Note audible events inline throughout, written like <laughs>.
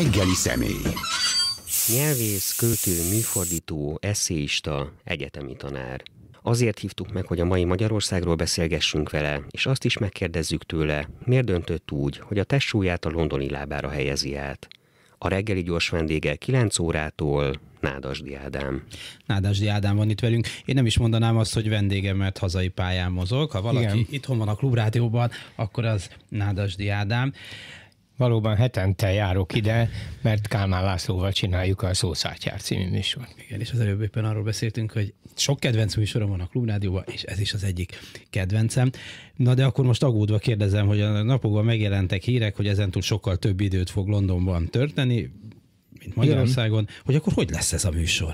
reggeli személy. Nyelvész, költő, műfordító, eszéista, egyetemi tanár. Azért hívtuk meg, hogy a mai Magyarországról beszélgessünk vele, és azt is megkérdezzük tőle, miért döntött úgy, hogy a testúját a londoni lábára helyezi át. A reggeli gyors vendége 9 órától Nádasdi Ádám. Nádasdi Ádám van itt velünk. Én nem is mondanám azt, hogy vendégem, mert hazai pályán mozog. Ha valaki Igen. itthon van a klubrádióban, akkor az Nádasdi Ádám valóban hetente járok ide, mert Kálmán Lászlóval csináljuk a Szószátyár című műsor. Igen, és az előbb éppen arról beszéltünk, hogy sok kedvenc műsorom van a Klubrádióban, és ez is az egyik kedvencem. Na de akkor most agódva kérdezem, hogy a napokban megjelentek hírek, hogy ezentúl sokkal több időt fog Londonban történni, mint Magyarországon, Igen. hogy akkor hogy lesz ez a műsor?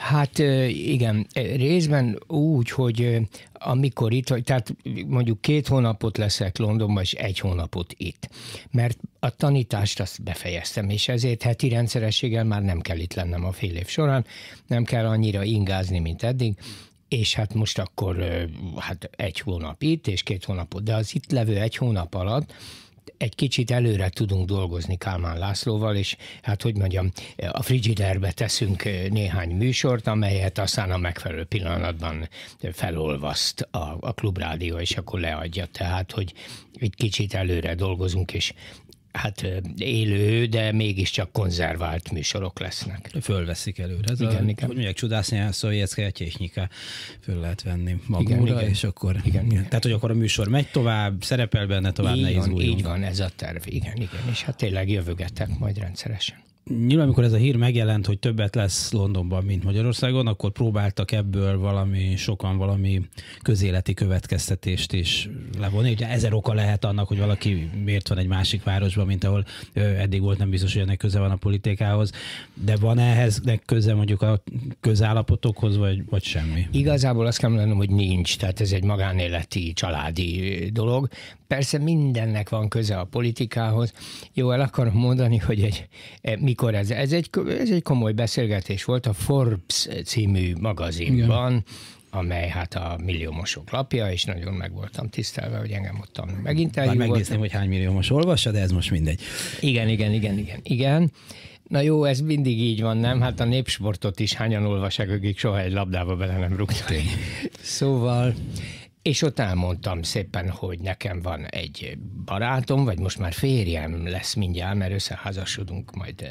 Hát igen, e, részben úgy, hogy amikor itt vagy, tehát mondjuk két hónapot leszek Londonban, és egy hónapot itt. Mert a tanítást azt befejeztem, és ezért heti rendszerességgel már nem kell itt lennem a fél év során, nem kell annyira ingázni, mint eddig, és hát most akkor hát egy hónap itt, és két hónapot, de az itt levő egy hónap alatt egy kicsit előre tudunk dolgozni Kálmán Lászlóval, és hát hogy mondjam, a frigiderbe teszünk eh, néhány műsort, amelyet aztán a megfelelő pillanatban felolvaszt a, a klubrádió, és akkor leadja. Tehát, hogy egy kicsit előre dolgozunk, és hát élő, de mégiscsak konzervált műsorok lesznek. Fölveszik előre. Ez igen, a, igen. Hogy mondják, csodászni, hát szovjetszke, szóval technika föl lehet venni magunkra, igen, igen. és akkor... Igen, igen. Tehát, hogy akkor a műsor megy tovább, szerepel benne tovább, így ne izguljunk. Így van, ez a terv, igen, igen. És hát tényleg jövögetek majd rendszeresen nyilván, amikor ez a hír megjelent, hogy többet lesz Londonban, mint Magyarországon, akkor próbáltak ebből valami, sokan valami közéleti következtetést is levonni. Ugye ezer oka lehet annak, hogy valaki miért van egy másik városban, mint ahol eddig volt, nem biztos, hogy ennek köze van a politikához, de van ehhez köze mondjuk a közállapotokhoz, vagy, vagy semmi? Igazából azt kell mondanom, hogy nincs, tehát ez egy magánéleti, családi dolog, Persze mindennek van köze a politikához. Jó, el akarom mondani, hogy egy, e, mikor ez. Ez egy, ez egy komoly beszélgetés volt a Forbes című magazinban, Igen amely hát a milliómosok lapja, és nagyon meg voltam tisztelve, hogy engem ott megint Bár megnéztem, hogy hány milliómos olvassa, de ez most mindegy. Igen, igen, igen, igen, igen. Na jó, ez mindig így van, nem? Hát a népsportot is hányan olvassák, akik soha egy labdába bele nem rúgtak. Szóval és ott elmondtam szépen, hogy nekem van egy barátom, vagy most már férjem lesz mindjárt, mert összeházasodunk majd eh,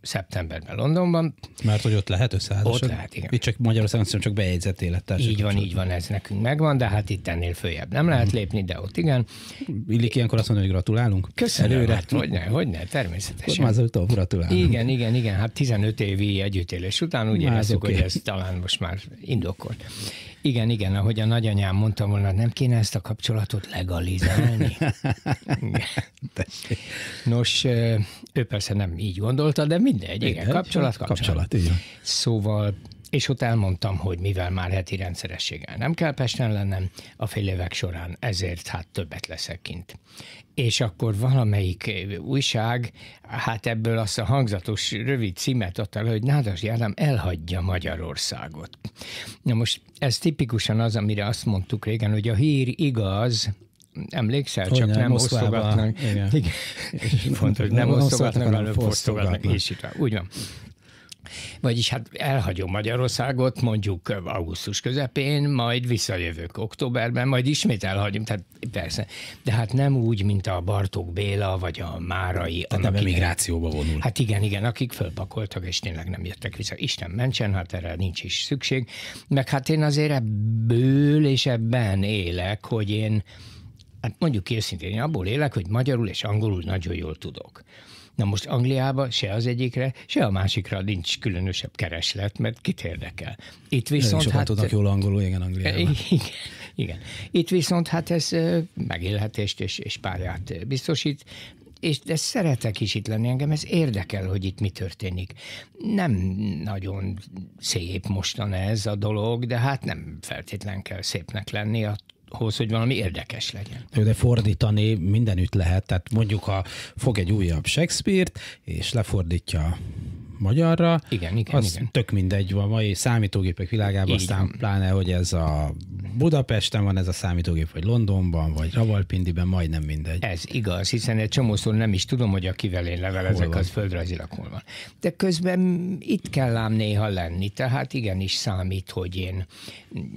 szeptemberben Londonban. Mert hogy ott lehet összeházasodni? Ott lehet, igen. Itt csak Magyarországon szerintem csak bejegyzett élettársak. Így van, így van, ez nekünk megvan, de hát itt ennél följebb nem lehet mhm. lépni, de ott igen. Illik ilyenkor azt mondani, hogy gratulálunk? Köszönöm, Előre. Hát, hogy ne természetesen. utóbb gratulálunk. Igen, igen, igen, hát 15 évi együttélés után úgy érezzük, okay. hogy ez talán most már indokolt. Igen, igen, ahogy a nagyanyám mondta volna, nem kéne ezt a kapcsolatot legalizálni. Nos, ő persze nem így gondolta, de mindegy, igen, igen, kapcsolat, kapcsolat. kapcsolat igen. Szóval és ott elmondtam, hogy mivel már heti rendszerességgel nem kell Pesten lennem, a fél évek során ezért hát többet leszek kint és akkor valamelyik eh, újság, hát ebből azt a hangzatos rövid címet adta le, hogy Nádas Jánám elhagyja Magyarországot. Na most ez tipikusan az, amire azt mondtuk régen, hogy a hír igaz, emlékszel, hogy csak nem nem osztogatnak. Igen. Igen. Fontos, nem, nem osztogatnak, hanem fosztogatnak. Úgy van vagyis hát elhagyom Magyarországot mondjuk augusztus közepén, majd visszajövök októberben, majd ismét elhagyom, tehát persze. De hát nem úgy, mint a Bartók Béla, vagy a Márai. Tehát nem emigrációba vonul. Hát igen, igen, akik fölpakoltak, és tényleg nem jöttek vissza. Isten mentsen, hát erre nincs is szükség. Meg hát én azért ebből és ebben élek, hogy én, hát mondjuk őszintén, én abból élek, hogy magyarul és angolul nagyon jól tudok. Na most Angliába, se az egyikre, se a másikra nincs különösebb kereslet, mert kit érdekel. Itt viszont... hát, tudnak jól angolul, igen, Angliában. <laughs> Igen, igen. Itt viszont hát ez megélhetést és, és pályát biztosít, és de szeretek is itt lenni, engem ez érdekel, hogy itt mi történik. Nem nagyon szép mostan ez a dolog, de hát nem feltétlen kell szépnek lenni, a ahhoz, hogy valami érdekes legyen. de fordítani mindenütt lehet, tehát mondjuk ha fog egy újabb Shakespeare-t, és lefordítja magyarra. Igen, igen, az igen. tök mindegy van mai számítógépek világában, Igen. aztán pláne, hogy ez a Budapesten van ez a számítógép, vagy Londonban, vagy Ravalpindiben, majdnem mindegy. Ez igaz, hiszen egy csomószor nem is tudom, hogy akivel én levelezek, az földrajzilag hol van. De közben itt kell ám néha lenni, tehát igenis számít, hogy én,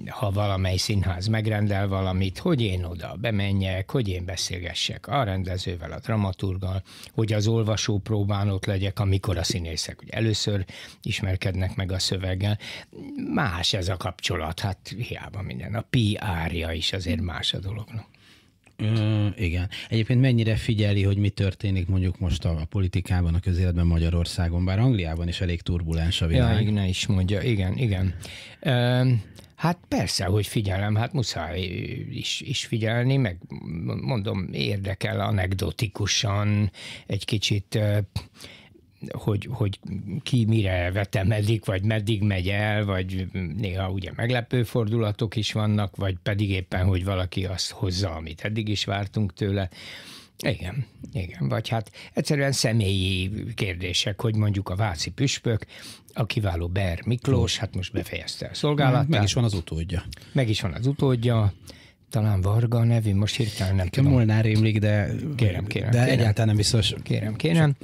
ha valamely színház megrendel valamit, hogy én oda bemenjek, hogy én beszélgessek a rendezővel, a dramaturgal, hogy az olvasó próbán ott legyek, amikor a színészek ugye először ismerkednek meg a szöveggel. Más ez a kapcsolat, hát hiába minden. A PR-ja is azért más a dolognak. Ö, igen. Egyébként mennyire figyeli, hogy mi történik mondjuk most a, a politikában, a közéletben Magyarországon, bár Angliában is elég turbulens a világ. Ja, igen, is mondja, igen, igen. Ö, Hát persze, hogy figyelem, hát muszáj is, is figyelni, meg mondom, érdekel anekdotikusan egy kicsit hogy, hogy ki mire vetemedik, vagy meddig megy el, vagy néha ugye meglepő fordulatok is vannak, vagy pedig éppen, hogy valaki azt hozza, amit eddig is vártunk tőle. Igen, igen, vagy hát egyszerűen személyi kérdések, hogy mondjuk a Váci püspök, a kiváló Ber Miklós, hát most befejezte a szolgálatát. Meg is van az utódja. Meg is van az utódja, talán Varga nevű, most hirtelen nem Nekem tudom. Molnár émlik, de, kérem, kérem, de kérem. egyáltalán nem biztos. Kérem, kérem. kérem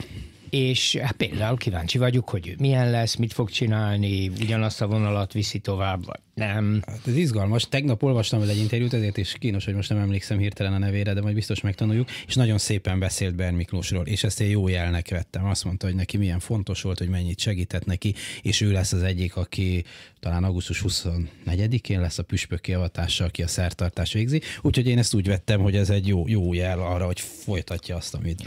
és hát például kíváncsi vagyok, hogy ő milyen lesz, mit fog csinálni, ugyanazt a vonalat viszi tovább, vagy nem. Hát ez izgalmas. Tegnap olvastam egy interjút, ezért is kínos, hogy most nem emlékszem hirtelen a nevére, de majd biztos megtanuljuk, és nagyon szépen beszélt Bern Miklósról, és ezt én jó jelnek vettem. Azt mondta, hogy neki milyen fontos volt, hogy mennyit segített neki, és ő lesz az egyik, aki talán augusztus 24-én lesz a püspök kiavatása, aki a szertartás végzi. Úgyhogy én ezt úgy vettem, hogy ez egy jó, jó jel arra, hogy folytatja azt, amit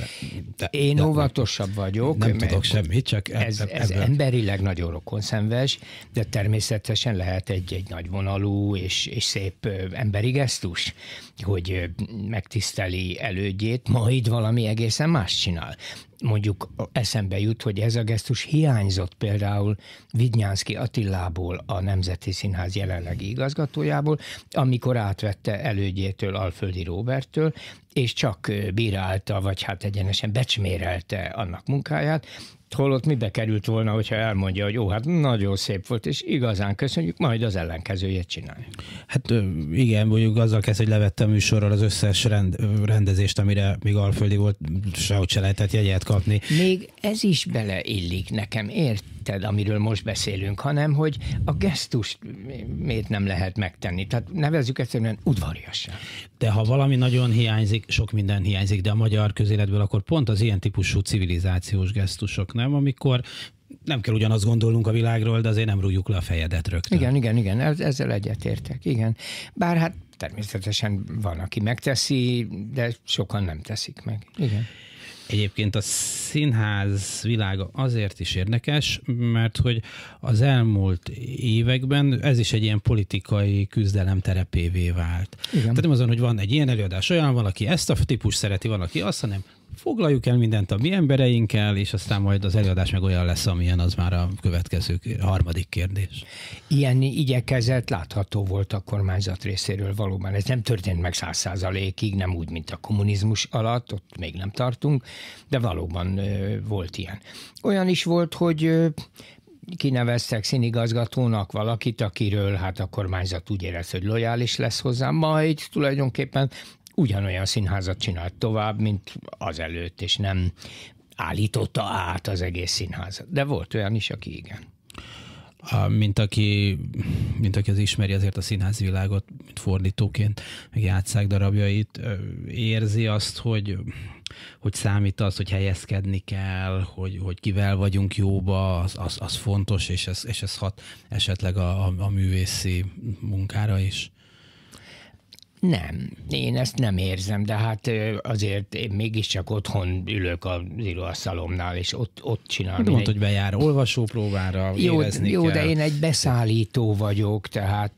de, Én de, óvatosabb vagy? vagyok. Nem tudok semmit, csak ez, ebből. ez emberileg nagyon rokonszenves, de természetesen lehet egy-egy nagy vonalú és, és szép emberi gesztus, hogy megtiszteli elődjét, majd valami egészen más csinál mondjuk eszembe jut, hogy ez a gesztus hiányzott például Vidnyánszki Attilából, a Nemzeti Színház jelenlegi igazgatójából, amikor átvette elődjétől Alföldi Róberttől, és csak bírálta, vagy hát egyenesen becsmérelte annak munkáját, holott mibe került volna, hogyha elmondja, hogy ó, hát nagyon szép volt, és igazán köszönjük, majd az ellenkezőjét csinálja. Hát igen, mondjuk azzal kezd, hogy levettem műsorral az összes rend, rendezést, amire még Alföldi volt, sehogy se lehetett jegyet kapni. Még ez is beleillik nekem, érted, amiről most beszélünk, hanem, hogy a gesztust miért nem lehet megtenni. Tehát nevezzük egyszerűen udvariasság. De ha valami nagyon hiányzik, sok minden hiányzik, de a magyar közéletből, akkor pont az ilyen típusú civilizációs gesztusok, nem? nem? Amikor nem kell ugyanazt gondolnunk a világról, de azért nem rúgjuk le a fejedet rögtön. Igen, igen, igen, ezzel egyetértek, igen. Bár hát természetesen van, aki megteszi, de sokan nem teszik meg. Igen. Egyébként a színház világa azért is érdekes, mert hogy az elmúlt években ez is egy ilyen politikai küzdelem terepévé vált. Igen. Tehát nem azon, hogy van egy ilyen előadás, olyan, valaki ezt a típus szereti, valaki azt, hanem foglaljuk el mindent a mi embereinkkel, és aztán majd az előadás meg olyan lesz, amilyen az már a következő harmadik kérdés. Ilyen igyekezett látható volt a kormányzat részéről valóban. Ez nem történt meg száz százalékig, nem úgy, mint a kommunizmus alatt, ott még nem tartunk, de valóban ö, volt ilyen. Olyan is volt, hogy ö, kineveztek színigazgatónak valakit, akiről hát a kormányzat úgy érez, hogy lojális lesz hozzá, majd tulajdonképpen ugyanolyan színházat csinált tovább, mint az előtt, és nem állította át az egész színházat. De volt olyan is, aki igen. A, mint, aki, mint aki az ismeri azért a színházi világot, mint fordítóként, meg játszák darabjait, érzi azt, hogy, hogy számít az, hogy helyezkedni kell, hogy, hogy kivel vagyunk jóba, az, az, az fontos, és ez, és ez hat esetleg a, a, a művészi munkára is. Nem, én ezt nem érzem, de hát azért én mégiscsak otthon ülök az íróasztalomnál, és ott, ott csinálom. Hát mondta, egy... hogy bejár olvasópróbára, jó, érezni Jó, kell. de én egy beszállító vagyok, tehát,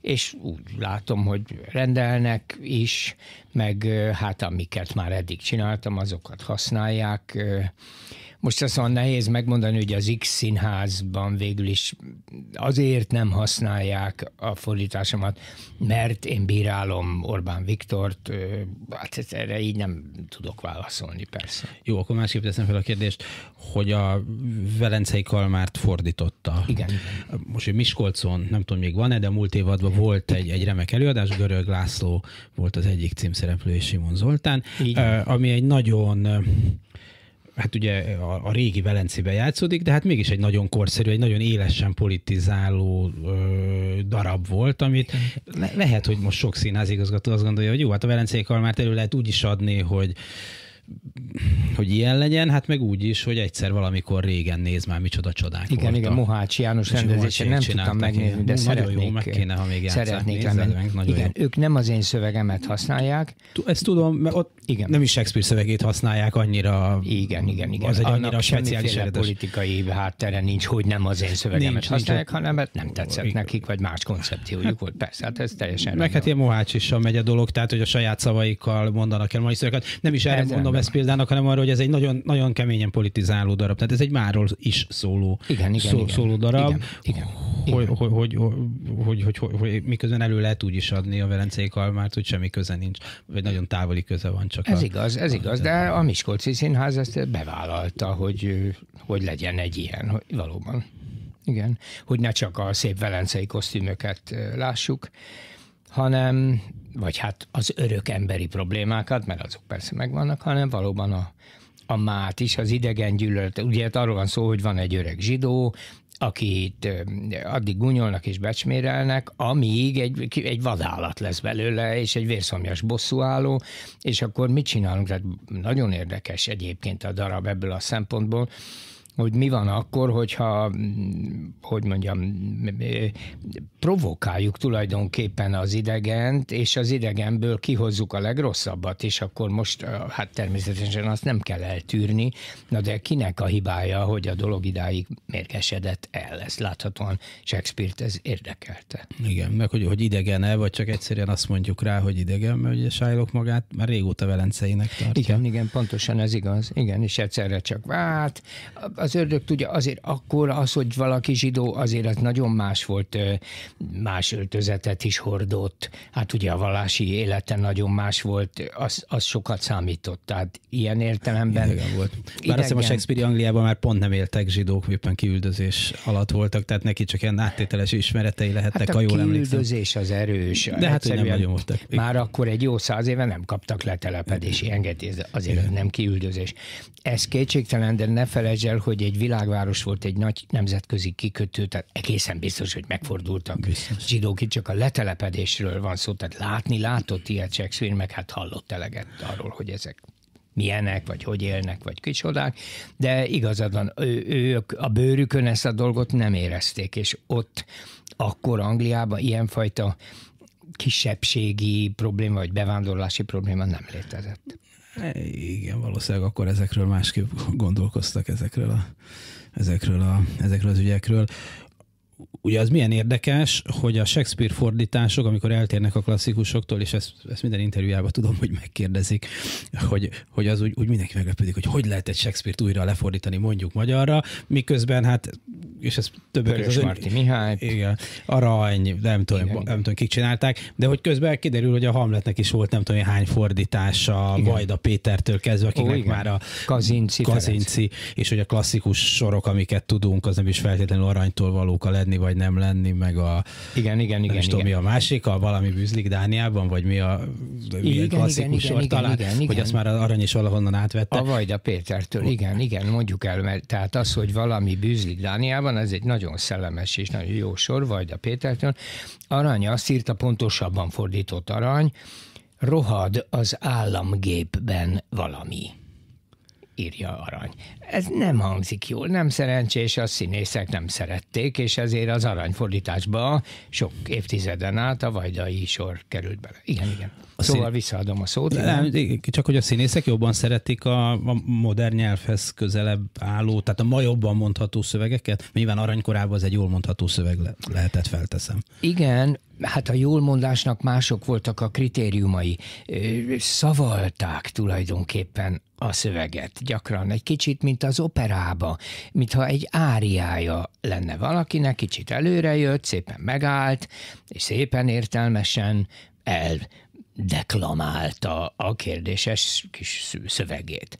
és úgy látom, hogy rendelnek is, meg hát amiket már eddig csináltam, azokat használják, most azt mondom, nehéz megmondani, hogy az X színházban végül is azért nem használják a fordításomat, mert én bírálom Orbán Viktort, hát erre így nem tudok válaszolni persze. Jó, akkor másképp teszem fel a kérdést, hogy a Velencei Kalmárt fordította. Igen. Most, hogy Miskolcon, nem tudom még van-e, de múlt évadban volt egy, egy remek előadás, Görög László volt az egyik címszereplő és Simon Zoltán, Igen. ami egy nagyon hát ugye a, a régi Velencében játszódik, de hát mégis egy nagyon korszerű, egy nagyon élesen politizáló ö, darab volt, amit le, lehet, hogy most sok színházigazgató azt gondolja, hogy jó, hát a velencei kalmárt elő lehet úgy is adni, hogy hogy ilyen legyen, hát meg úgy is, hogy egyszer valamikor régen néz már micsoda csodák Igen, voltak. igen, Mohács János rendezése nem tudtam megnézni, de nagyon szeretnék, jó, meg kéne, ha még játszák, szeretnék meg, Nagyon igen, jó. ők nem az én szövegemet használják. Ezt tudom, mert ott igen. nem is Shakespeare szövegét használják annyira. Igen, igen, igen. Az egy annyira Annak speciális eredes. politikai háttere nincs, hogy nem az én szövegemet nincs, használják, nincs, hanem mert hát nem tetszett igen. nekik, vagy más koncepciójuk volt. Persze, hát ez teljesen. Meg hát ilyen Mohács is megy a dolog, tehát hogy a saját szavaikkal mondanak el mai szövegeket. Nem is erre mondom ezt példának, hanem arra, hogy ez egy nagyon, nagyon keményen politizáló darab. Tehát ez egy máról is szóló, igen, igen, szó, igen. szóló darab. Igen, igen. Hogy, hogy, hogy, hogy, hogy, hogy, hogy, miközben elő lehet úgy is adni a Velencei Kalmárt, hogy semmi köze nincs, vagy nagyon távoli köze van csak. Ez a, igaz, ez a, igaz, de a Miskolci Színház ezt bevállalta, hogy, hogy legyen egy ilyen, hogy valóban. Igen, hogy ne csak a szép velencei kosztümöket eh, lássuk, hanem, vagy hát az örök emberi problémákat, mert azok persze megvannak, hanem valóban a, a mát is, az idegen gyűlölet. Ugye hát arról van szó, hogy van egy öreg zsidó, akit addig gunyolnak és becsmérelnek, amíg egy, egy vadállat lesz belőle, és egy vérszomjas bosszúálló, és akkor mit csinálunk? Tehát nagyon érdekes egyébként a darab ebből a szempontból, hogy mi van akkor, hogyha, hogy mondjam, provokáljuk tulajdonképpen az idegent, és az idegenből kihozzuk a legrosszabbat, és akkor most, hát természetesen azt nem kell eltűrni, na de kinek a hibája, hogy a dolog idáig mérgesedett el? Ez láthatóan Shakespeare-t ez érdekelte. Igen, meg hogy, hogy idegen el vagy csak egyszerűen azt mondjuk rá, hogy idegen, mert ugye Sájlok magát már régóta velenceinek tartja. Igen, igen, pontosan ez igaz. Igen, és egyszerre csak vált, az ördög tudja, azért akkor az, hogy valaki zsidó, azért az nagyon más volt, más öltözetet is hordott. Hát ugye a vallási élete nagyon más volt, az, az sokat számított. Tehát ilyen értelemben. Igen, volt. Bár idegen. azt hiszem a Shakespeare Angliában már pont nem éltek zsidók, éppen kiüldözés alatt voltak, tehát neki csak ilyen áttételes ismeretei lehettek, hát a ha jól kiüldözés emlékszem. az erős. De hát, hogy nem nagyon voltak. Már akkor egy jó száz éve nem kaptak letelepedési engedélyt, azért Igen. nem kiüldözés. Ez kétségtelen, de ne felejtsd el, hogy hogy egy világváros volt, egy nagy nemzetközi kikötő, tehát egészen biztos, hogy megfordultak biztos. zsidók. Itt csak a letelepedésről van szó, tehát látni látott ilyet Shakespeare, meg hát hallott eleget arról, hogy ezek milyenek, vagy hogy élnek, vagy kicsodák, de igazad van, ő, ők a bőrükön ezt a dolgot nem érezték, és ott akkor Angliában ilyenfajta kisebbségi probléma, vagy bevándorlási probléma nem létezett. Igen, valószínűleg akkor ezekről másképp gondolkoztak ezekről, a, ezekről, a, ezekről az ügyekről. Ugye az milyen érdekes, hogy a Shakespeare fordítások, amikor eltérnek a klasszikusoktól, és ezt, ezt minden interjújában tudom, hogy megkérdezik, hogy, hogy az úgy, úgy mindenki meglepődik, hogy hogy lehet egy Shakespeare-t újra lefordítani mondjuk magyarra, miközben hát és ez többek között... Ön... Marti Mihály. Igen, Arany, nem tudom, igen, nem tudom, kik csinálták, de hogy közben kiderül, hogy a Hamletnek is volt nem tudom hány fordítása, igen. Vajda Pétertől kezdve, akiknek Ó, igen. már a Kazinci, Kazinci és hogy a klasszikus sorok, amiket tudunk, az nem is feltétlenül aranytól valók a lenni vagy nem lenni, meg a... Igen, igen, nem igen. Nem tudom, mi a másik, a valami bűzlik Dániában, vagy mi a igen, klasszikus igen, sor igen, talán, igen, igen, hogy azt már az arany is valahonnan átvette. A Vajda Pétertől, igen, igen, mondjuk el, mert tehát az, hogy valami bűzlik Dániában, van, ez egy nagyon szellemes és nagyon jó sor, vagy a Pétertől. Arany azt írta, pontosabban fordított arany, rohad az államgépben valami írja Arany ez nem hangzik jól, nem szerencsés, a színészek nem szerették, és ezért az aranyfordításba sok évtizeden át a vajdai sor került bele. Igen, igen. A szóval szín... visszaadom a szót. Nem, csak hogy a színészek jobban szeretik a, a modern nyelvhez közelebb álló, tehát a ma jobban mondható szövegeket. mivel aranykorában az egy jól mondható szöveg le, lehetett, felteszem. Igen, hát a jól mondásnak mások voltak a kritériumai. Szavalták tulajdonképpen a szöveget. Gyakran egy kicsit, mint mint az operába, mintha egy áriája lenne valakinek, kicsit előre jött, szépen megállt, és szépen értelmesen el deklamálta a kérdéses kis szövegét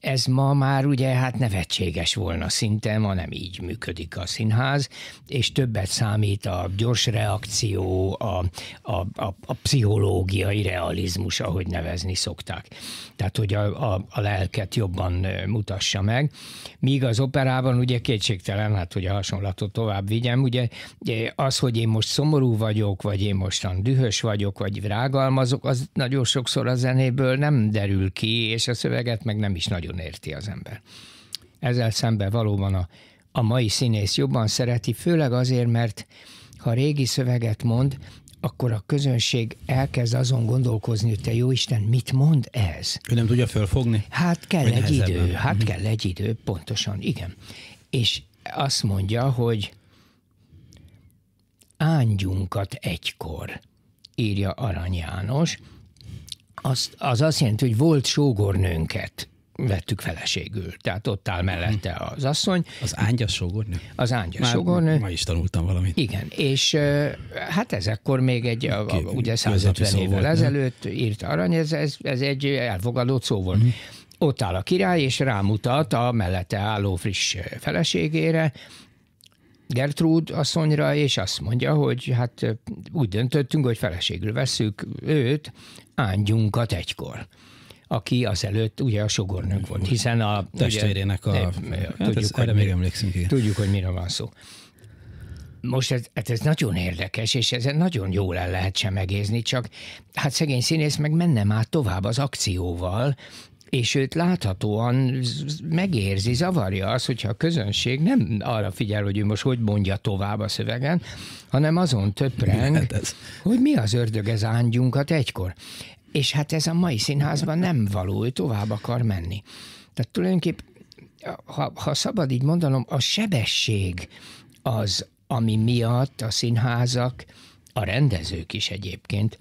ez ma már ugye hát nevetséges volna szinte, ma nem így működik a színház, és többet számít a gyors reakció, a, a, a, a pszichológiai realizmus, ahogy nevezni szokták. Tehát, hogy a, a, a lelket jobban mutassa meg. Míg az operában ugye kétségtelen, hát hogy a hasonlatot tovább vigyem, ugye az, hogy én most szomorú vagyok, vagy én mostan dühös vagyok, vagy rágalmazok, az nagyon sokszor a zenéből nem derül ki, és a szöveget meg nem is nagyon nagyon érti az ember. Ezzel szemben valóban a, a mai színész jobban szereti, főleg azért, mert ha régi szöveget mond, akkor a közönség elkezd azon gondolkozni, hogy te jó Isten, mit mond ez? Ő nem tudja fölfogni? Hát kell egy idő, ebben? hát mm-hmm. kell egy idő, pontosan, igen. És azt mondja, hogy ángyunkat egykor, írja Arany János, az, az azt jelenti, hogy volt sógornőnket, vettük feleségül. Tehát ott áll mellette mhm. az asszony. Az ángyas sógornő? Az ángyas sógornő. Ma is tanultam valamit. Igen, és hát ezekkor még egy, a, a, ugye 150 évvel volt, ezelőtt nem? írt Arany, ez, ez, ez egy elfogadott szó volt. Mm. Ott áll a király, és rámutat a mellette álló friss feleségére, Gertrud asszonyra, és azt mondja, hogy hát úgy döntöttünk, hogy feleségül vesszük őt, ángyunkat egykor aki azelőtt ugye a sogornők volt, hiszen a... Testvérének ugye, a... hát tudjuk, ez, hogy erre még emlékszünk. Igen. Tudjuk, hogy miről van szó. Most ez, hát ez nagyon érdekes, és ezen nagyon jól el lehet semegézni, csak hát szegény színész meg menne már tovább az akcióval, és őt láthatóan megérzi, zavarja az, hogyha a közönség nem arra figyel, hogy ő most hogy mondja tovább a szövegen, hanem azon töpreng, hát hogy mi az ördög ez ángyunkat egykor és hát ez a mai színházban nem való, ő tovább akar menni. Tehát tulajdonképp, ha, ha szabad így mondanom, a sebesség az, ami miatt a színházak, a rendezők is egyébként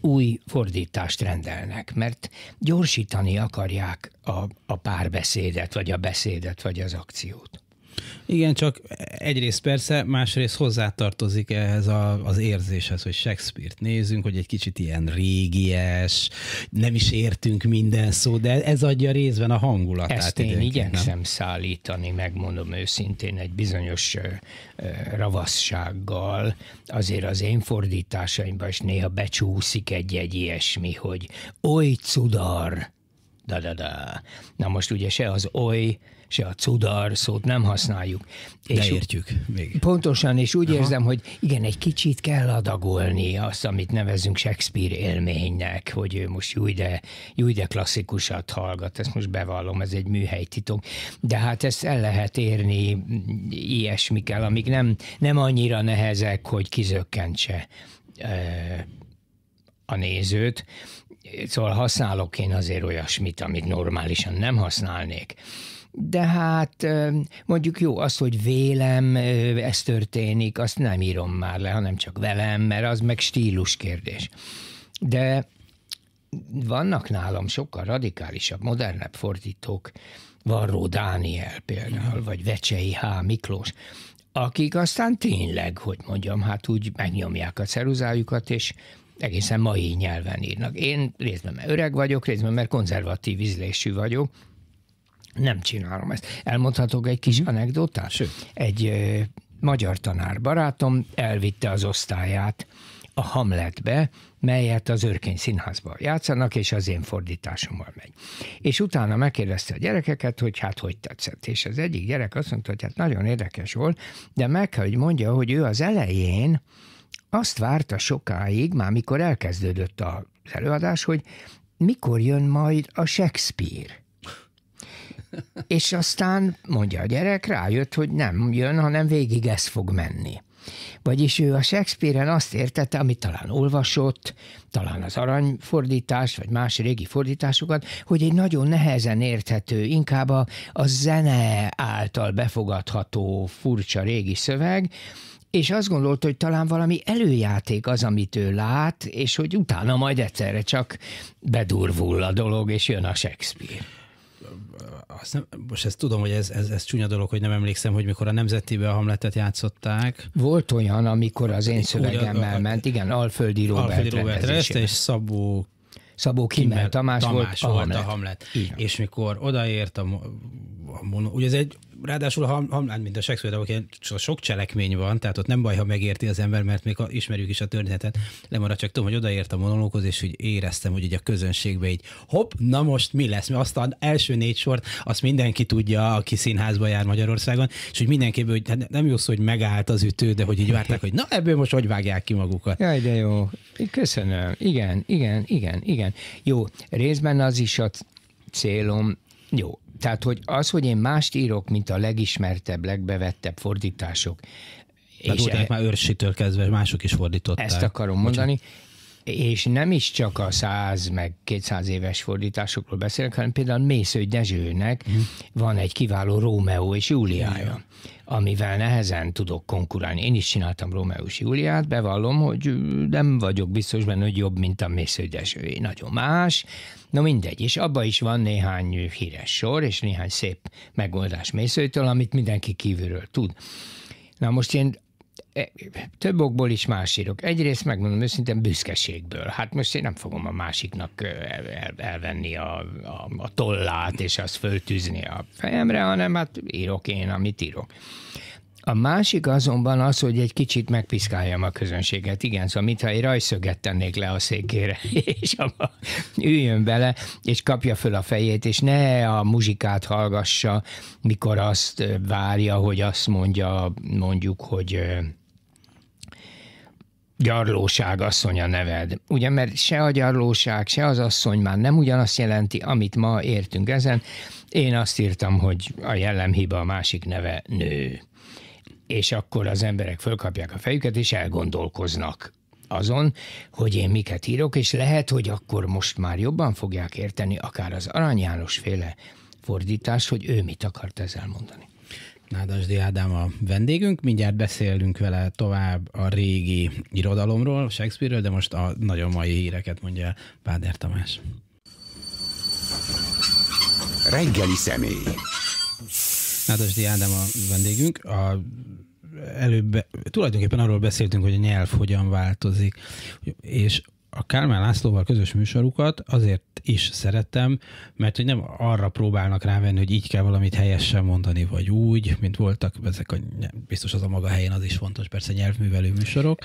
új fordítást rendelnek, mert gyorsítani akarják a, a párbeszédet, vagy a beszédet, vagy az akciót. Igen, csak egyrészt persze, másrészt hozzátartozik ehhez a, az érzéshez, hogy Shakespeare-t nézünk, hogy egy kicsit ilyen régies, nem is értünk minden szó, de ez adja részben a hangulatát. Ezt én igyekszem nem? szállítani, megmondom őszintén, egy bizonyos ravassággal. Azért az én fordításaimban is néha becsúszik egy-egy ilyesmi, hogy oly cudar, da-da-da. Na most ugye se az oly se a cudar szót nem használjuk. De és értjük még. Pontosan, és úgy Aha. érzem, hogy igen, egy kicsit kell adagolni azt, amit nevezünk Shakespeare élménynek, hogy ő most jó ide, jó ide klasszikusat hallgat, ezt most bevallom, ez egy műhelytitok. De hát ezt el lehet érni ilyesmikkel, amik nem, nem annyira nehezek, hogy kizökkentse a nézőt. Szóval használok én azért olyasmit, amit normálisan nem használnék de hát mondjuk jó az, hogy vélem ez történik, azt nem írom már le, hanem csak velem, mert az meg stílus kérdés. De vannak nálam sokkal radikálisabb, modernebb fordítók, Varró Dániel például, mhm. vagy Vecsei H. Miklós, akik aztán tényleg, hogy mondjam, hát úgy megnyomják a ceruzájukat, és egészen mai nyelven írnak. Én részben mert öreg vagyok, részben mert konzervatív ízlésű vagyok, nem csinálom ezt. Elmondhatok egy kis anekdotát? Sőt. Egy ö, magyar tanár barátom elvitte az osztályát a Hamletbe, melyet az Örkény Színházban játszanak, és az én fordításommal megy. És utána megkérdezte a gyerekeket, hogy hát hogy tetszett. És az egyik gyerek azt mondta, hogy hát nagyon érdekes volt, de meg kell, hogy mondja, hogy ő az elején azt várta sokáig, már mikor elkezdődött az előadás, hogy mikor jön majd a Shakespeare és aztán mondja a gyerek, rájött, hogy nem jön, hanem végig ez fog menni. Vagyis ő a Shakespeare-en azt értette, amit talán olvasott, talán az aranyfordítás, vagy más régi fordításokat, hogy egy nagyon nehezen érthető, inkább a, a zene által befogadható furcsa régi szöveg, és azt gondolt, hogy talán valami előjáték az, amit ő lát, és hogy utána majd egyszerre csak bedurvul a dolog, és jön a Shakespeare azt nem, most ezt tudom, hogy ez, ez, ez csúnya dolog, hogy nem emlékszem, hogy mikor a Nemzetibe a Hamletet játszották. Volt olyan, amikor az én szövegemmel ment, igen, Alföldi Robert, Alföldi Robert és Szabó Szabó Kimmel, Tamás, Tamás volt, a volt Hamlet. a Hamlet. És mikor odaért a, a mono, ugye ez egy ráadásul a hamlán, hát mint a Shakespeare, sok cselekmény van, tehát ott nem baj, ha megérti az ember, mert még ismerjük is a történetet. Lemarad csak tudom, hogy odaért a monológhoz, és hogy éreztem, hogy így a közönségbe így hopp, na most mi lesz? Mert azt az első négy sort, azt mindenki tudja, aki színházba jár Magyarországon, és hogy mindenképp, hogy hát nem jó szó, hogy megállt az ütő, de hogy így várták, hogy na ebből most hogy vágják ki magukat. Jaj, de jó. Köszönöm. Igen, igen, igen, igen. Jó, részben az is a célom, jó, tehát hogy az, hogy én mást írok, mint a legismertebb, legbevettebb fordítások, mert és e... már őrsitől kezdve mások is fordították. Ezt akarom mondani, Bocsánat és nem is csak a 100 meg 200 éves fordításokról beszélek, hanem például Mésző Dezsőnek hm. van egy kiváló Rómeó és Júliája, amivel nehezen tudok konkurálni. Én is csináltam Rómeó és Júliát, bevallom, hogy nem vagyok biztos benne, hogy jobb, mint a Mésző Dezsőé. Nagyon más, Na mindegy, és abba is van néhány híres sor, és néhány szép megoldás Mészőtől, amit mindenki kívülről tud. Na most én E, több okból is más írok. Egyrészt megmondom őszintén büszkeségből. Hát most én nem fogom a másiknak el, elvenni a, a, a tollát, és azt föltűzni a fejemre, hanem hát írok én, amit írok. A másik azonban az, hogy egy kicsit megpiszkáljam a közönséget. Igen, szóval mintha egy rajszöget tennék le a székére, <laughs> és abba üljön bele, és kapja föl a fejét, és ne a muzsikát hallgassa, mikor azt várja, hogy azt mondja, mondjuk, hogy gyarlóság asszony a neved. Ugye, mert se a gyarlóság, se az asszony már nem ugyanazt jelenti, amit ma értünk ezen. Én azt írtam, hogy a jellemhiba a másik neve nő. És akkor az emberek fölkapják a fejüket, és elgondolkoznak azon, hogy én miket írok, és lehet, hogy akkor most már jobban fogják érteni akár az Arany János féle fordítás, hogy ő mit akart ezzel mondani. Nádasdi Ádám a vendégünk, mindjárt beszélünk vele tovább a régi irodalomról, Shakespeare-ről, de most a nagyon mai híreket mondja Páder Tamás. Reggeli személy. Nádasdi Ádám a vendégünk, a előbb tulajdonképpen arról beszéltünk, hogy a nyelv hogyan változik, és a Kármán Lászlóval közös műsorukat azért is szerettem, mert hogy nem arra próbálnak rávenni, hogy így kell valamit helyesen mondani, vagy úgy, mint voltak ezek a, biztos az a maga helyén az is fontos, persze nyelvművelő műsorok.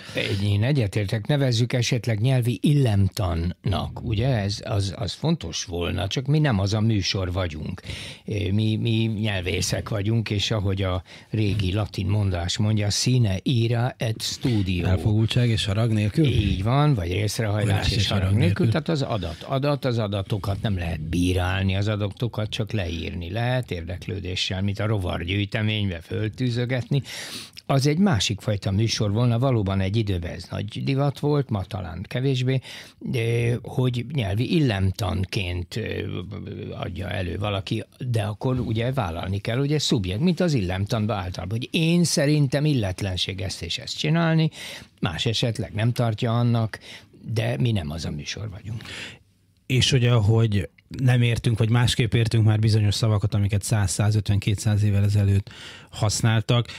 Én egyetértek, nevezzük esetleg nyelvi illemtannak, ugye? Ez az, az fontos volna, csak mi nem az a műsor vagyunk. Mi, mi nyelvészek vagyunk, és ahogy a régi latin mondás mondja, színe ira et studio. Elfogultság és harag nélkül? Így van, vagy részrehajlás hajlás és harag nélkül, tehát az adat. Adat, az adatokat nem lehet bírálni, az adatokat csak leírni lehet, érdeklődéssel, mint a rovargyűjteménybe föltűzögetni. Az egy másik fajta műsor volna, valóban egy időben ez nagy divat volt, ma talán kevésbé, hogy nyelvi illemtanként adja elő valaki, de akkor ugye vállalni kell, ugye szubjekt, mint az illemtanban általában, hogy én szerintem illetlenség ezt és ezt csinálni, más esetleg nem tartja annak, de mi nem az a műsor vagyunk. És ugye, hogy nem értünk, vagy másképp értünk már bizonyos szavakat, amiket 100-150-200 évvel ezelőtt használtak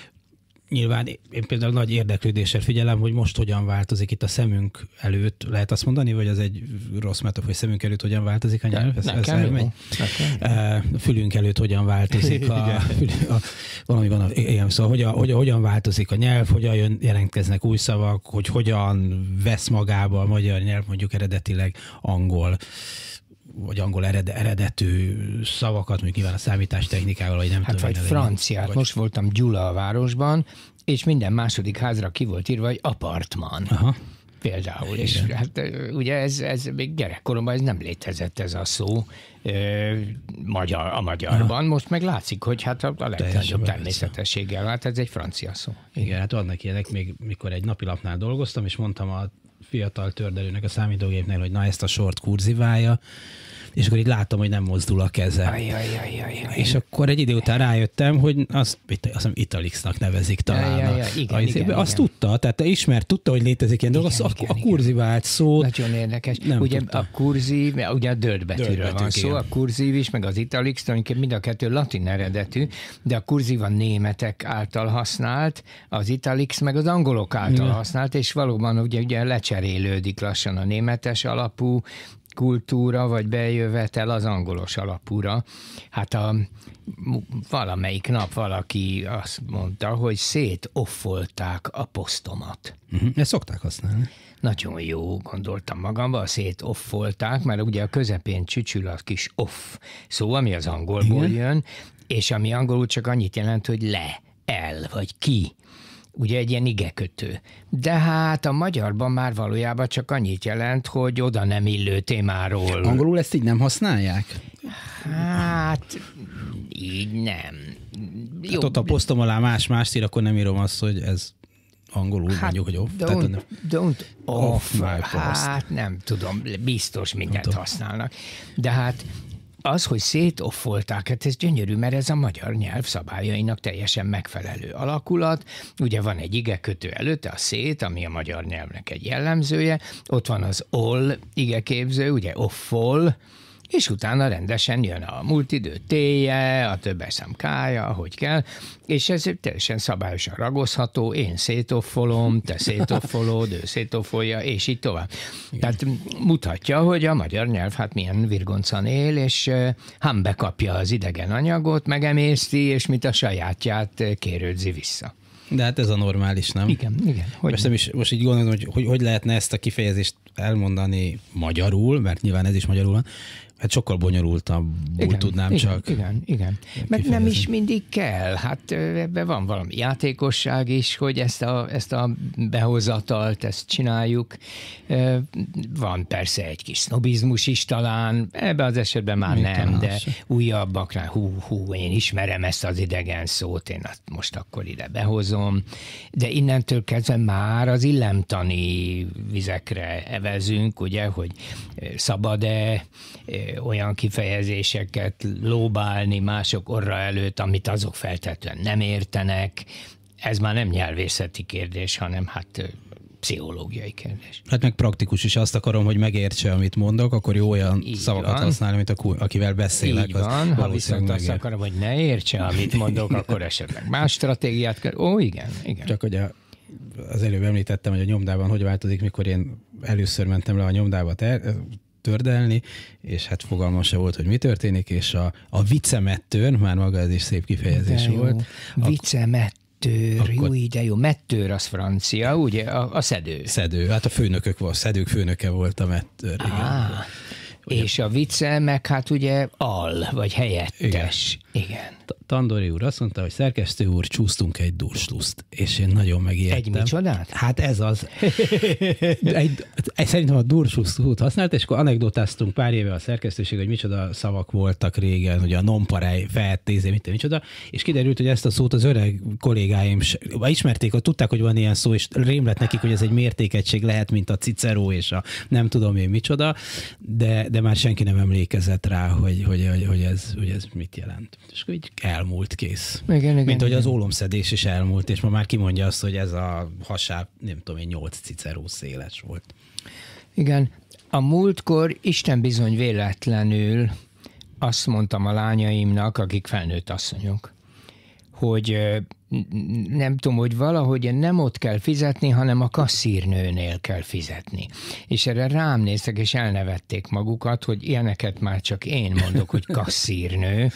nyilván én például nagy érdeklődéssel figyelem, hogy most hogyan változik itt a szemünk előtt. Lehet azt mondani, vagy az egy rossz metafor, hogy szemünk előtt hogyan változik a nyelv? Ez, ez elmegy. A eh, fülünk előtt hogyan változik a, a, valami van, a, igen, szóval hogy a hogyan változik a nyelv, hogyan jön, jelentkeznek új szavak, hogy hogyan vesz magába a magyar nyelv mondjuk eredetileg angol vagy angol ered, eredetű szavakat, mondjuk nyilván a számítástechnikával, vagy nem hát tudom. Hát vagy franciát. Vagy... Most voltam Gyula a városban, és minden második házra ki volt írva, hogy apartman. Aha például. És hát ugye ez, ez még gyerekkoromban ez nem létezett ez a szó ö, magyar, a magyarban, Aha. most meg látszik, hogy hát a, a legnagyobb természetességgel, hát ez egy francia szó. Igen, Igen hát adnak ilyenek, még mikor egy napilapnál dolgoztam, és mondtam a fiatal tördelőnek a számítógépnél, hogy na ezt a sort kurziválja, és akkor így látom, hogy nem mozdul a keze. Ajajajajaj. És akkor egy idő után rájöttem, hogy azt, azt hiszem Italixnak nevezik talán. Ajajaj, igen, a, igen, igen, azt igen. tudta, tehát te ismert, tudta, hogy létezik ilyen dolog, a, a kurzivált szó. Nagyon érdekes. Nem ugye tudta. a kurzív, ugye a dört betűről van szó, igen. a kurzív is, meg az Italix, tulajdonképpen mind a kettő latin eredetű, de a kurzív a németek által használt, az Italix meg az angolok által igen. használt, és valóban ugye, ugye lecserélődik lassan a németes alapú kultúra vagy bejövetel az angolos alapúra. Hát a, valamelyik nap valaki azt mondta, hogy szétoffolták a posztomat. Uh-huh. Ezt szokták használni. Nagyon jó, gondoltam magamban, szétoffolták, mert ugye a közepén csücsül a kis off szó, ami az angolból Igen. jön, és ami angolul csak annyit jelent, hogy le, el vagy ki ugye egy ilyen igekötő. De hát a magyarban már valójában csak annyit jelent, hogy oda nem illő témáról. Angolul ezt így nem használják? Hát így nem. Hát Jó. Hát ott a posztom alá más-más ír, akkor nem írom azt, hogy ez angolul hát, mondjuk, hogy off. Don't, tehát, nem, don't off, off my post. Hát nem tudom, biztos mindent használnak. De hát az, hogy szétoffolták, hát ez gyönyörű, mert ez a magyar nyelv szabályainak teljesen megfelelő alakulat. Ugye van egy igekötő előtte, a szét, ami a magyar nyelvnek egy jellemzője, ott van az ol igeképző, ugye offol, és utána rendesen jön a multidő téje, a többes szám kája, ahogy kell, és ez teljesen szabályosan ragozható, én szétoffolom, te szétoffolod, ő szétoffolja, és így tovább. Igen. Tehát mutatja, hogy a magyar nyelv hát milyen virgoncan él, és hán bekapja az idegen anyagot, megemészti, és mit a sajátját kérődzi vissza. De hát ez a normális, nem? Igen, igen. Hogy most, nem is, most így gondolom, hogy, hogy hogy lehetne ezt a kifejezést elmondani magyarul, mert nyilván ez is magyarul van, Hát sokkal bonyolultabb igen, tudnám igen, csak. Igen, igen. Mert nem is mindig kell. Hát ebben van valami játékosság is, hogy ezt a, ezt a behozatalt, ezt csináljuk. Van persze egy kis sznobizmus is talán, ebben az esetben már Mi nem, de se. újabbaknál, hú, hú, én ismerem ezt az idegen szót, én azt most akkor ide behozom. De innentől kezdve már az illemtani vizekre evezünk, ugye, hogy szabad-e, olyan kifejezéseket lóbálni mások orra előtt, amit azok feltetően nem értenek. Ez már nem nyelvészeti kérdés, hanem hát pszichológiai kérdés. Hát meg praktikus is. Azt akarom, hogy megértse, amit mondok, akkor jó olyan Így szavakat van. használni, mint a, akivel beszélek. Így van. Ha viszont azt akarom, hogy ne értse, amit mondok, <laughs> akkor esetleg más stratégiát kell. Ó, igen, igen. Csak hogy a, az előbb említettem, hogy a nyomdában hogy változik, mikor én először mentem le a nyomdába ter- tördelni, és hát fogalma se volt, hogy mi történik, és a, a vicemettőr, már maga ez is szép kifejezés volt. Vicemettőr. Tőr, akkor... jó ide, jó, mettőr az francia, ugye, a, a szedő. Szedő, hát a főnökök volt, a szedők főnöke volt a mettőr, igen. Ah, ugye. és a vice meg hát ugye al, vagy helyettes. Igen. Igen. Tandori úr azt mondta, hogy szerkesztő úr, csúsztunk egy durslust, és én nagyon megijedtem. Egy micsodát? Hát ez az. <laughs> egy, egy, szerintem a durslust használt, és akkor anekdotáztunk pár éve a szerkesztőség, hogy micsoda szavak voltak régen, hogy a nonparej, feltézé, mit, micsoda, és kiderült, hogy ezt a szót az öreg kollégáim ismerték, hogy tudták, hogy van ilyen szó, és rém lett nekik, hogy ez egy mértékegység lehet, mint a Cicero és a nem tudom én micsoda, de, de már senki nem emlékezett rá, hogy, hogy, hogy, hogy, ez, hogy ez mit jelent és akkor így elmúlt, kész. Igen, igen, Mint igen, hogy az ólomszedés is elmúlt, és ma már kimondja azt, hogy ez a hasáb, nem tudom én, 8 cicerú széles volt. Igen. A múltkor Isten bizony véletlenül azt mondtam a lányaimnak, akik felnőtt asszonyok, hogy nem tudom, hogy valahogy nem ott kell fizetni, hanem a kasszírnőnél kell fizetni. És erre rám néztek, és elnevették magukat, hogy ilyeneket már csak én mondok, hogy <laughs> kasszírnő,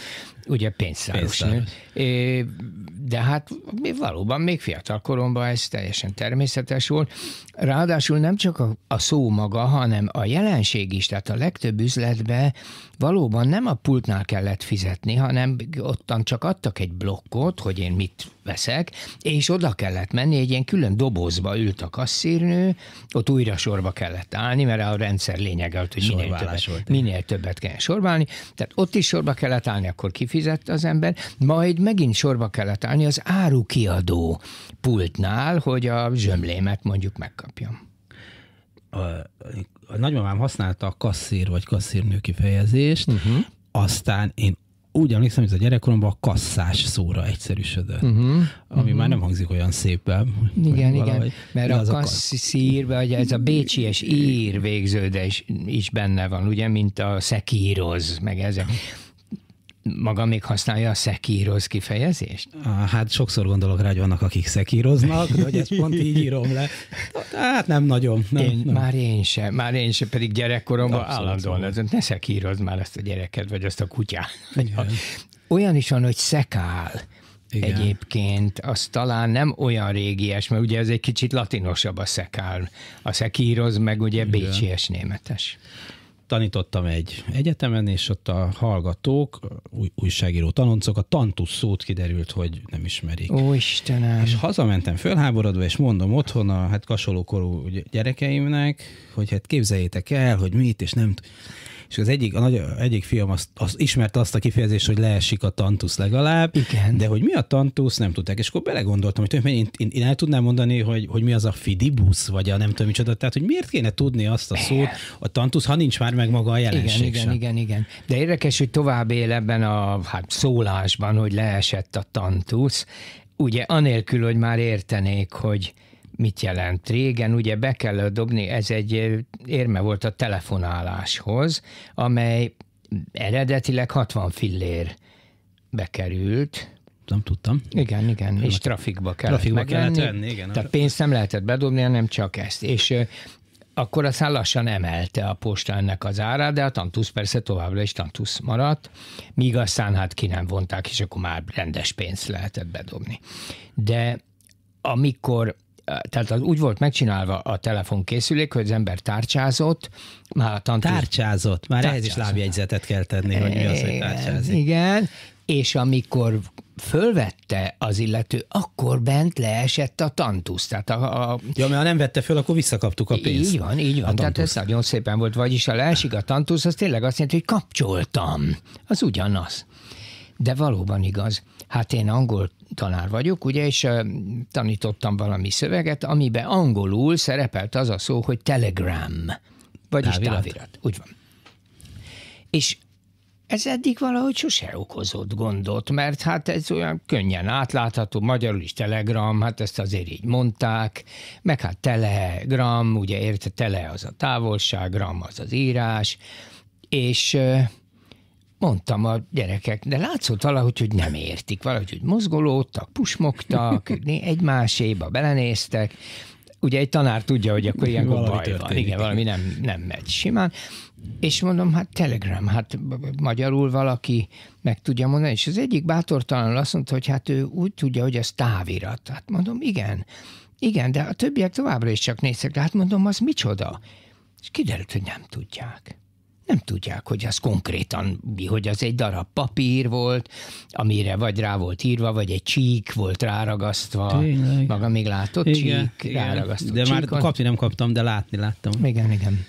ugye pénztáros, Nő. De hát mi valóban még fiatal koromban ez teljesen természetes volt. Ráadásul nem csak a, a szó maga, hanem a jelenség is, tehát a legtöbb üzletbe valóban nem a pultnál kellett fizetni, hanem ottan csak adtak egy blokkot, hogy én mit veszek, és oda kellett menni, egy ilyen külön dobozba ült a kasszírnő, ott újra sorba kellett állni, mert a rendszer lényege hogy minél többet, volt. minél többet kell sorbálni, tehát ott is sorba kellett állni, akkor kifizett az ember, majd megint sorba kellett állni az árukiadó pultnál, hogy a zsömlémet mondjuk megkapjam. A, a nagymamám használta a kasszír vagy kasszírnő kifejezést, uh-huh. aztán én úgy emlékszem, hogy ez a gyerekkoromban a kasszás szóra egyszerűsödött, uh-huh. ami uh-huh. már nem hangzik olyan szépen. Igen, valahogy, igen, mert a kasszír, vagy ez a és ír végződés is benne van, ugye, mint a szekíroz, meg ezek maga még használja a szekíroz kifejezést? Hát sokszor gondolok rá, hogy vannak, akik szekíroznak, de hogy ezt pont így írom le. Hát nem nagyon. Nem, én, nem. Már én se, már én se, pedig gyerekkoromban Abszolút állandóan lezönt, ne szekíroz már ezt a gyereket, vagy azt a kutyát. Olyan is van, hogy szekál. Igen. Egyébként az talán nem olyan régies, mert ugye ez egy kicsit latinosabb a szekál. A szekíroz meg ugye bécsies németes tanítottam egy egyetemen, és ott a hallgatók, új, újságíró tanoncok, a tantusz szót kiderült, hogy nem ismerik. Ó, Istenem! És hazamentem fölháborodva, és mondom otthon a hát kasolókorú gyerekeimnek, hogy hát képzeljétek el, hogy mit, és nem és az egyik, a nagy, egyik fiam azt, az ismert azt a kifejezést, hogy leesik a tantusz legalább, Igen. de hogy mi a tantusz, nem tudták. És akkor belegondoltam, hogy én, én, én, el tudnám mondani, hogy, hogy mi az a fidibusz, vagy a nem tudom micsoda, tehát hogy miért kéne tudni azt a szót, a tantusz, ha nincs már meg maga a jelenség Igen, sem. igen, igen, igen. De érdekes, hogy tovább él ebben a hát, szólásban, hogy leesett a tantusz, ugye anélkül, hogy már értenék, hogy mit jelent. Régen ugye be kellett dobni, ez egy érme volt a telefonáláshoz, amely eredetileg 60 fillér bekerült, nem tudtam. Igen, igen, nem és volt. trafikba kellett trafikba megenni, kellett venni, igen. Tehát pénzt nem lehetett bedobni, hanem csak ezt. És akkor aztán lassan emelte a posta ennek az árát, de a tantusz persze továbbra is tantusz maradt, míg aztán hát ki nem vonták, és akkor már rendes pénzt lehetett bedobni. De amikor tehát az úgy volt megcsinálva a telefonkészülék, hogy az ember tárcsázott, már a tantus Tárcsázott, már tárcsázott. ehhez is lábjegyzetet kell tenni, hogy mi az, hogy tárcsázik. Igen, és amikor fölvette az illető, akkor bent leesett a tantusz. Tehát a, a... Ja, mert ha nem vette föl, akkor visszakaptuk a pénzt. Így van, így van. Tehát ez nagyon szépen volt. Vagyis ha leesik a tantusz, az tényleg azt jelenti, hogy kapcsoltam. Az ugyanaz de valóban igaz. Hát én angol tanár vagyok, ugye, és uh, tanítottam valami szöveget, amiben angolul szerepelt az a szó, hogy telegram, vagyis távirat. távirat. Úgy van. És ez eddig valahogy sose okozott gondot, mert hát ez olyan könnyen átlátható, magyarul is telegram, hát ezt azért így mondták, meg hát telegram, ugye érte tele az a távolság, gram az az írás, és mondtam a gyerekek, de látszott valahogy, hogy nem értik, valahogy, hogy mozgolódtak, pusmogtak, <laughs> egymáséba belenéztek, ugye egy tanár tudja, hogy akkor ilyen baj történik. Igen, valami nem, nem megy simán. És mondom, hát Telegram, hát magyarul valaki meg tudja mondani. És az egyik bátortalanul azt mondta, hogy hát ő úgy tudja, hogy ez távirat. Hát mondom, igen, igen, de a többiek továbbra is csak néztek. De hát mondom, az micsoda? És kiderült, hogy nem tudják nem tudják, hogy az konkrétan, hogy az egy darab papír volt, amire vagy rá volt írva, vagy egy csík volt ráragasztva. Tényleg. Maga még látott igen, csík, igen. ráragasztott De csíkot. már kapni nem kaptam, de látni láttam. Igen, igen.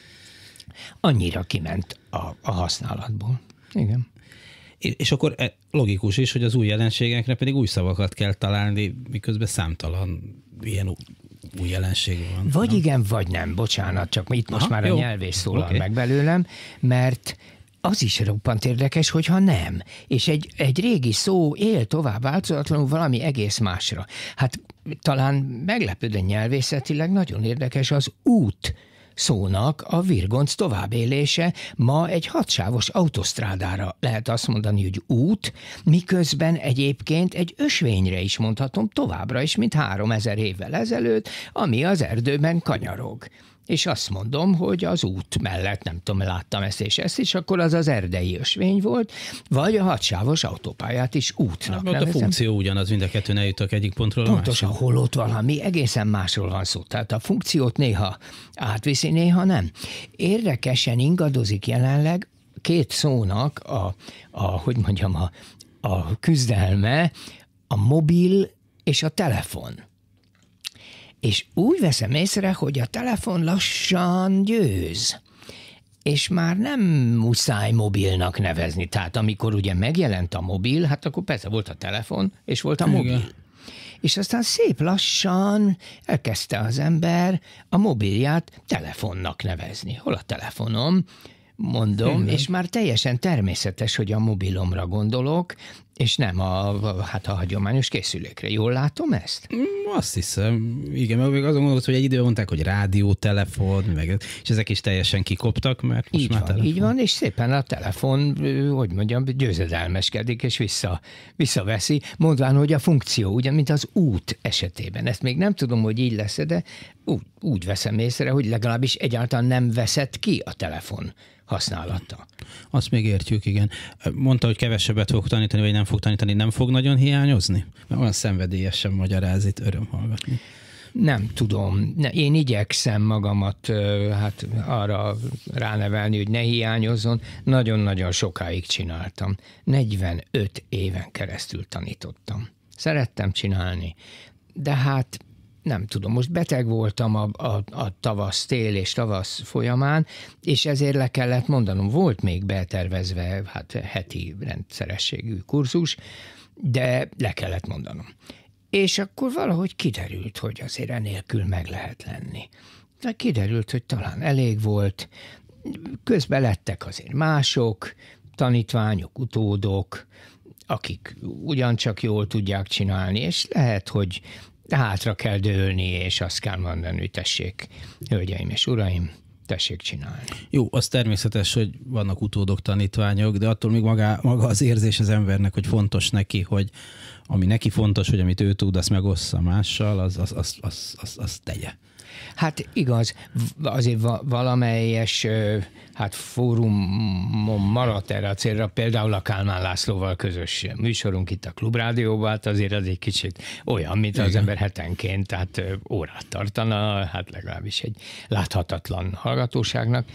Annyira kiment a, a használatból. Igen. És akkor e, logikus is, hogy az új jelenségekre pedig új szavakat kell találni, miközben számtalan ilyen új jelenség van. Vagy nem? igen, vagy nem, bocsánat, csak itt most Aha, már jó. a nyelvés szólal okay. meg belőlem, mert az is roppant érdekes, hogyha nem. És egy, egy régi szó él tovább változatlanul valami egész másra. Hát talán meglepődő nyelvészetileg nagyon érdekes az út szónak a virgonc továbbélése ma egy hatsávos autosztrádára lehet azt mondani, hogy út, miközben egyébként egy ösvényre is mondhatom továbbra is, mint három ezer évvel ezelőtt, ami az erdőben kanyarog és azt mondom, hogy az út mellett, nem tudom, láttam ezt és ezt, és akkor az az erdei ösvény volt, vagy a hadsávos autópályát is útnak hát, nevezem. a funkció ugyanaz, mind a ne jutok egyik pontról Pontosan, hol ott valami egészen másról van szó. Tehát a funkciót néha átviszi, néha nem. Érdekesen ingadozik jelenleg két szónak a, a hogy mondjam, a, a küzdelme, a mobil és a telefon és úgy veszem észre, hogy a telefon lassan győz és már nem muszáj mobilnak nevezni. Tehát amikor ugye megjelent a mobil, hát akkor persze volt a telefon, és volt a Igen. mobil. És aztán szép lassan elkezdte az ember a mobilját telefonnak nevezni. Hol a telefonom? mondom, Igen. és már teljesen természetes, hogy a mobilomra gondolok, és nem a, a, hát a hagyományos készülékre. Jól látom ezt? Mm, azt hiszem, igen, mert még azon gondolkodsz, hogy egy idő mondták, hogy rádió, telefon, meg, és ezek is teljesen kikoptak, mert most így már van, telefon. Így van, és szépen a telefon, hogy mondjam, győzedelmeskedik, és vissza, visszaveszi, mondván, hogy a funkció, ugyan, mint az út esetében. Ezt még nem tudom, hogy így lesz de úgy, úgy veszem észre, hogy legalábbis egyáltalán nem veszett ki a telefon használata. Azt még értjük, igen. Mondta, hogy kevesebbet fog tanítani, vagy nem fog tanítani, nem fog nagyon hiányozni? Mert olyan szenvedélyesen magyaráz, itt öröm hallgatni. Nem tudom. Én igyekszem magamat hát arra ránevelni, hogy ne hiányozzon. Nagyon-nagyon sokáig csináltam. 45 éven keresztül tanítottam. Szerettem csinálni, de hát nem tudom, most beteg voltam a, a, a tavasz, tél és tavasz folyamán, és ezért le kellett mondanom, volt még betervezve hát heti rendszerességű kurzus, de le kellett mondanom. És akkor valahogy kiderült, hogy azért enélkül meg lehet lenni. De kiderült, hogy talán elég volt, közben lettek azért mások, tanítványok, utódok, akik ugyancsak jól tudják csinálni, és lehet, hogy hátra kell dőlni, és azt kell mondani, hogy tessék, hölgyeim és uraim, tessék csinálni. Jó, az természetes, hogy vannak utódok, tanítványok, de attól még maga, maga az érzés az embernek, hogy fontos neki, hogy ami neki fontos, hogy amit ő tud, azt megossza mással, az, az, az, az, az, az tegye. Hát igaz, azért valamelyes hát fórumon maradt erre a célra, például a Kálmán Lászlóval közös műsorunk itt a Klubrádióban, hát azért az egy kicsit olyan, mint az Igen. ember hetenként, tehát órát tartana, hát legalábbis egy láthatatlan hallgatóságnak.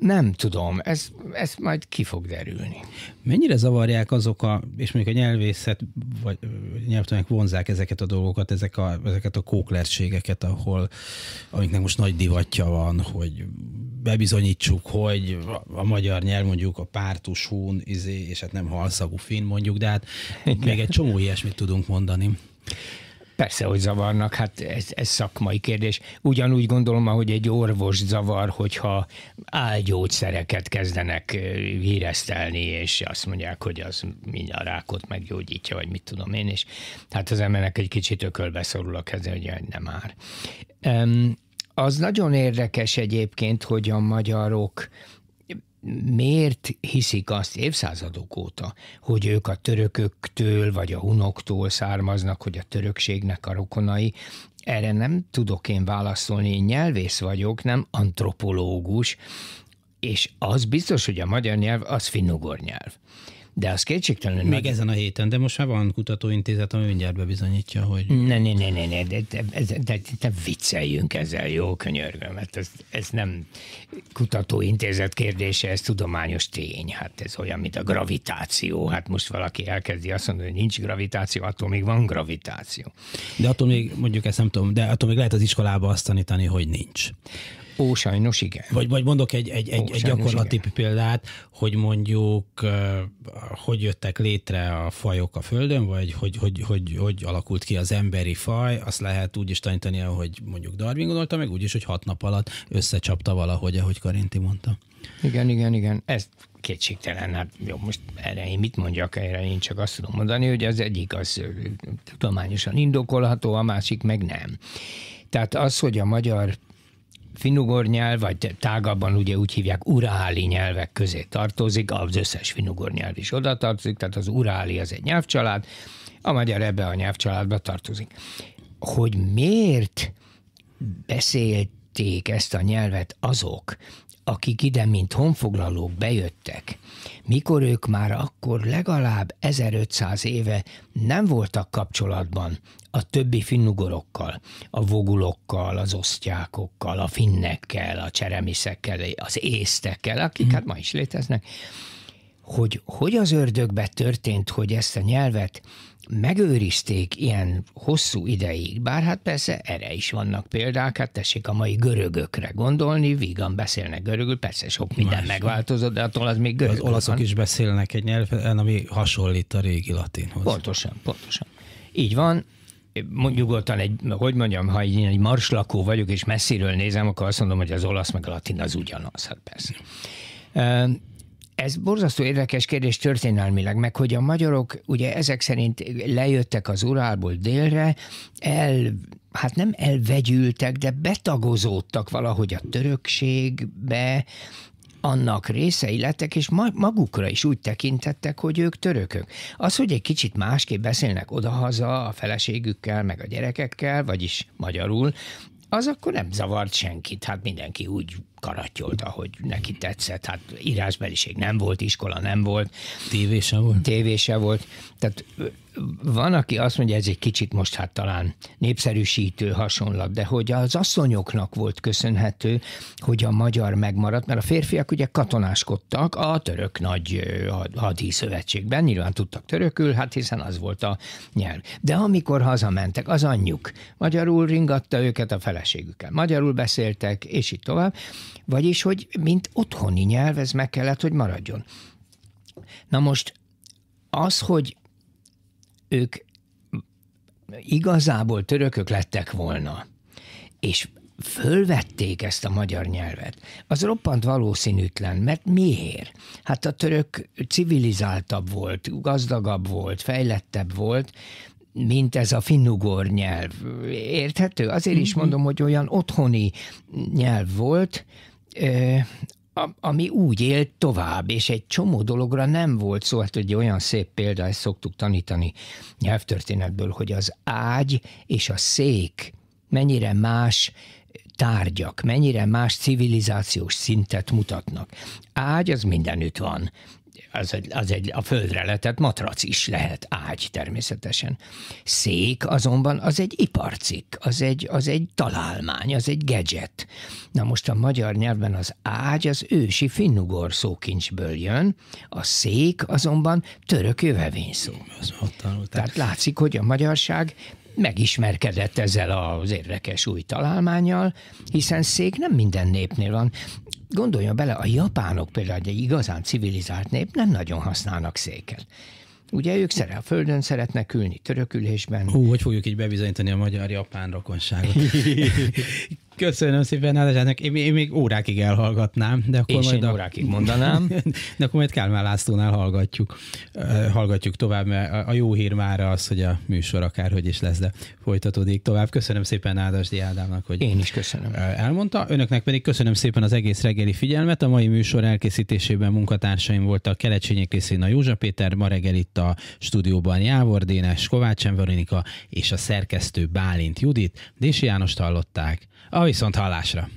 Nem tudom, ez, ez majd ki fog derülni. Mennyire zavarják azok a, és mondjuk a nyelvészet, vagy nyelvtanak vonzák ezeket a dolgokat, ezek a, ezeket a kóklerségeket, ahol, amiknek most nagy divatja van, hogy bebizonyítsuk, hogy a magyar nyelv mondjuk a pártus hún, izé, és hát nem halszagú finn mondjuk, de hát még egy csomó ilyesmit tudunk mondani. Persze, hogy zavarnak, hát ez, ez szakmai kérdés. Ugyanúgy gondolom, ahogy egy orvos zavar, hogyha álgyógyszereket kezdenek híresztelni, és azt mondják, hogy az mindjárt rákot meggyógyítja, vagy mit tudom én, és hát az embernek egy kicsit ökölbe szorul a keze, hogy nem már. az nagyon érdekes egyébként, hogy a magyarok miért hiszik azt évszázadok óta, hogy ők a törököktől vagy a hunoktól származnak, hogy a törökségnek a rokonai, erre nem tudok én válaszolni, én nyelvész vagyok, nem antropológus, és az biztos, hogy a magyar nyelv az finnugor nyelv. De az kétségtelenül... Még meg... ezen a héten, de most már van kutatóintézet, ami mindjárt bebizonyítja, hogy... Ne, ne, ne, ne, ne de, de, de, de, de vicceljünk ezzel, jó könyörgöm, mert hát ez, ez nem kutatóintézet kérdése, ez tudományos tény, hát ez olyan, mint a gravitáció, hát most valaki elkezdi azt mondani, hogy nincs gravitáció, attól még van gravitáció. De attól még, mondjuk ezt nem tudom, de attól még lehet az iskolába azt tanítani, hogy nincs. Ó, sajnos igen. Vagy, vagy mondok egy, egy, Ó, egy, gyakorlati igen. példát, hogy mondjuk hogy jöttek létre a fajok a Földön, vagy hogy, hogy, hogy, hogy alakult ki az emberi faj, azt lehet úgy is tanítani, hogy mondjuk Darwin gondolta, meg úgy is, hogy hat nap alatt összecsapta valahogy, ahogy Karinti mondta. Igen, igen, igen. Ez kétségtelen. Hát jó, most erre én mit mondjak, erre én csak azt tudom mondani, hogy az egyik az tudományosan indokolható, a másik meg nem. Tehát az, hogy a magyar finugor nyelv, vagy tágabban ugye úgy hívják uráli nyelvek közé tartozik, az összes finugor nyelv is oda tartozik, tehát az uráli az egy nyelvcsalád, a magyar ebbe a nyelvcsaládba tartozik. Hogy miért beszélték ezt a nyelvet azok, akik ide, mint honfoglalók bejöttek, mikor ők már akkor legalább 1500 éve nem voltak kapcsolatban a többi finnugorokkal, a vogulokkal, az osztjákokkal, a finnekkel, a cseremiszekkel, az észtekkel, akik hmm. hát ma is léteznek, hogy hogy az ördögbe történt, hogy ezt a nyelvet megőrizték ilyen hosszú ideig, bár hát persze erre is vannak példák, hát tessék a mai görögökre gondolni, vígan beszélnek görögül, persze sok minden Más. megváltozott, de attól az még görög. Az olaszok van. is beszélnek egy nyelven, ami hasonlít a régi latinhoz. Pontosan, pontosan. Így van, Mondjuk nyugodtan egy, hogy mondjam, ha egy, egy marslakó vagyok, és messziről nézem, akkor azt mondom, hogy az olasz meg a latin az ugyanaz, hát persze. Ez borzasztó érdekes kérdés történelmileg, meg hogy a magyarok ugye ezek szerint lejöttek az Urálból délre, el hát nem elvegyültek, de betagozódtak valahogy a törökségbe, annak részei lettek, és magukra is úgy tekintettek, hogy ők törökök. Az, hogy egy kicsit másképp beszélnek odahaza a feleségükkel, meg a gyerekekkel, vagyis magyarul, az akkor nem zavart senkit. Hát mindenki úgy karatyolt, ahogy neki tetszett. Hát írásbeliség nem volt, iskola nem volt. Tévése volt. Tévése volt. Tehát van, aki azt mondja, ez egy kicsit most hát talán népszerűsítő hasonlat, de hogy az asszonyoknak volt köszönhető, hogy a magyar megmaradt, mert a férfiak ugye katonáskodtak a török nagy hadíszövetségben, nyilván tudtak törökül, hát hiszen az volt a nyelv. De amikor hazamentek, az anyjuk magyarul ringatta őket a feleségükkel, magyarul beszéltek, és így tovább, vagyis, hogy mint otthoni nyelv, ez meg kellett, hogy maradjon. Na most az, hogy ők igazából törökök lettek volna, és fölvették ezt a magyar nyelvet, az roppant valószínűtlen, mert miért? Hát a török civilizáltabb volt, gazdagabb volt, fejlettebb volt, mint ez a finnugor nyelv. Érthető? Azért is mhm. mondom, hogy olyan otthoni nyelv volt, ö, a, ami úgy élt tovább, és egy csomó dologra nem volt szó, hát egy olyan szép példa, ezt szoktuk tanítani nyelvtörténetből, hogy az ágy és a szék mennyire más tárgyak, mennyire más civilizációs szintet mutatnak. Ágy az mindenütt van, az egy, az egy a földre letett matrac is lehet, ágy természetesen. Szék azonban az egy iparcik, az egy, az egy találmány, az egy gadget. Na most a magyar nyelven az ágy az ősi finnugor szókincsből jön, a szék azonban török jövevényszó. Tehát látszik, hogy a magyarság megismerkedett ezzel az érdekes új találmányjal, hiszen szék nem minden népnél van. Gondoljon bele, a japánok például egy igazán civilizált nép nem nagyon használnak széket. Ugye ők szere a földön szeretnek ülni, törökülésben. Hú, hogy fogjuk így bebizonyítani a magyar-japán rokonságot? <laughs> Köszönöm szépen, Ádásnak. Hát én, én még órákig elhallgatnám. De akkor és majd én a... órákig mondanám. <laughs> de akkor majd Kálmán Lászlónál hallgatjuk, uh, hallgatjuk tovább, mert a, a jó hír már az, hogy a műsor akárhogy is lesz, de folytatódik tovább. Köszönöm szépen Ádasdi Ádámnak, hogy én is köszönöm. Eh, elmondta. Önöknek pedig köszönöm szépen az egész reggeli figyelmet. A mai műsor elkészítésében munkatársaim voltak Kelecsényi Kriszina Józsa Péter, ma reggel itt a stúdióban Jávor Dénes, Kovács Veronika és a szerkesztő Bálint Judit. Dési Jánost hallották. A viszont hallásra.